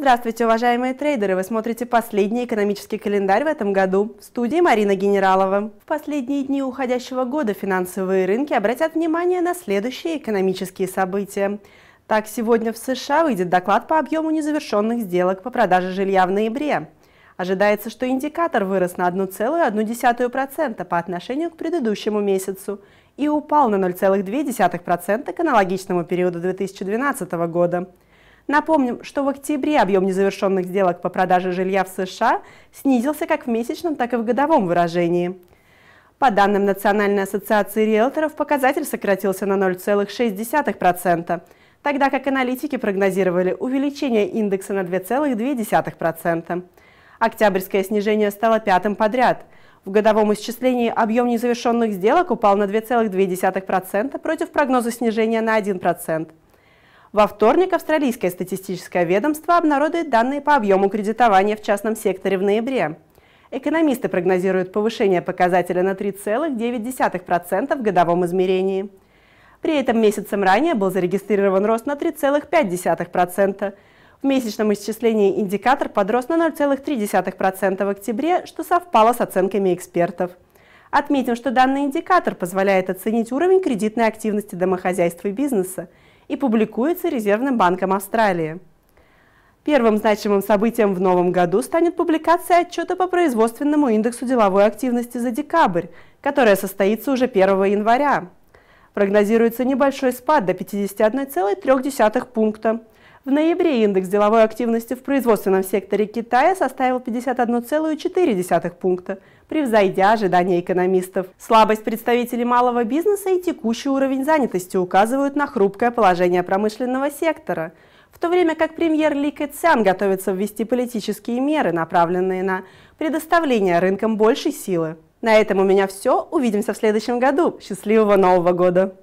Здравствуйте, уважаемые трейдеры! Вы смотрите последний экономический календарь в этом году. В студии Марина Генералова. В последние дни уходящего года финансовые рынки обратят внимание на следующие экономические события. Так, сегодня в США выйдет доклад по объему незавершенных сделок по продаже жилья в ноябре. Ожидается, что индикатор вырос на 1,1% по отношению к предыдущему месяцу и упал на 0,2% к аналогичному периоду 2012 года. Напомним, что в октябре объем незавершенных сделок по продаже жилья в США снизился как в месячном, так и в годовом выражении. По данным Национальной ассоциации риэлторов, показатель сократился на 0,6%, тогда как аналитики прогнозировали увеличение индекса на 2,2%. Октябрьское снижение стало пятым подряд. В годовом исчислении объем незавершенных сделок упал на 2,2% против прогноза снижения на 1%. Во вторник австралийское статистическое ведомство обнародует данные по объему кредитования в частном секторе в ноябре. Экономисты прогнозируют повышение показателя на 3,9% в годовом измерении. При этом месяцем ранее был зарегистрирован рост на 3,5%. В месячном исчислении индикатор подрос на 0,3% в октябре, что совпало с оценками экспертов. Отметим, что данный индикатор позволяет оценить уровень кредитной активности домохозяйств и бизнеса, и публикуется Резервным банком Австралии. Первым значимым событием в новом году станет публикация отчета по производственному индексу деловой активности за декабрь, которая состоится уже 1 января. Прогнозируется небольшой спад до 51,3 пункта в ноябре индекс деловой активности в производственном секторе Китая составил 51,4 пункта, превзойдя ожидания экономистов. Слабость представителей малого бизнеса и текущий уровень занятости указывают на хрупкое положение промышленного сектора – в то время как премьер Ли Кэцян готовится ввести политические меры, направленные на предоставление рынкам большей силы. На этом у меня все. Увидимся в следующем году. Счастливого Нового года!